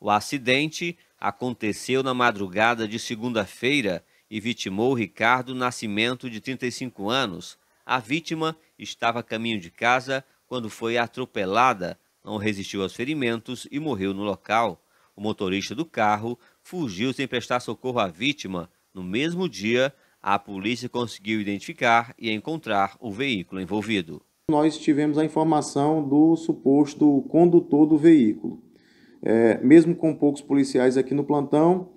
O acidente aconteceu na madrugada de segunda-feira e vitimou Ricardo Nascimento, de 35 anos. A vítima estava a caminho de casa quando foi atropelada, não resistiu aos ferimentos e morreu no local. O motorista do carro fugiu sem prestar socorro à vítima. No mesmo dia, a polícia conseguiu identificar e encontrar o veículo envolvido. Nós tivemos a informação do suposto condutor do veículo é, mesmo com poucos policiais aqui no plantão,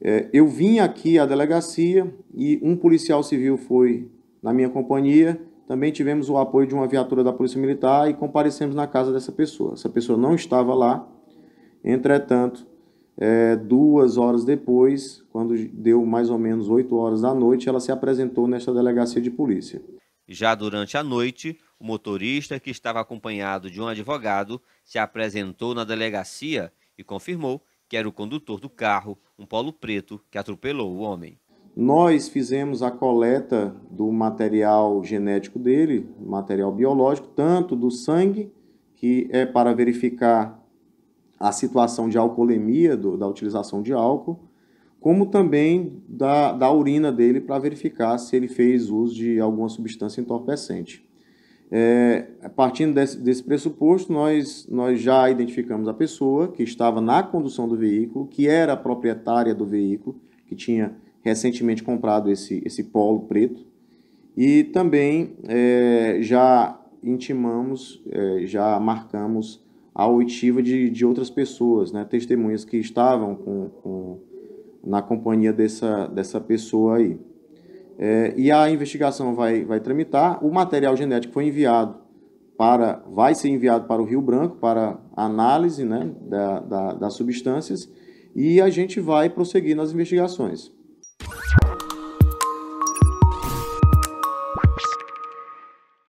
é, eu vim aqui à delegacia e um policial civil foi na minha companhia. Também tivemos o apoio de uma viatura da Polícia Militar e comparecemos na casa dessa pessoa. Essa pessoa não estava lá, entretanto, é, duas horas depois, quando deu mais ou menos 8 horas da noite, ela se apresentou nesta delegacia de polícia. Já durante a noite, o motorista, que estava acompanhado de um advogado, se apresentou na delegacia e confirmou que era o condutor do carro, um polo preto, que atropelou o homem. Nós fizemos a coleta do material genético dele, material biológico, tanto do sangue, que é para verificar a situação de alcoolemia, do, da utilização de álcool, como também da, da urina dele para verificar se ele fez uso de alguma substância entorpecente. É, partindo desse, desse pressuposto, nós, nós já identificamos a pessoa que estava na condução do veículo, que era a proprietária do veículo, que tinha recentemente comprado esse, esse polo preto, e também é, já intimamos, é, já marcamos a oitiva de, de outras pessoas, né, testemunhas que estavam com, com na companhia dessa, dessa pessoa aí. É, e a investigação vai, vai tramitar. O material genético foi enviado para, vai ser enviado para o Rio Branco para análise né, da, da, das substâncias e a gente vai prosseguir nas investigações.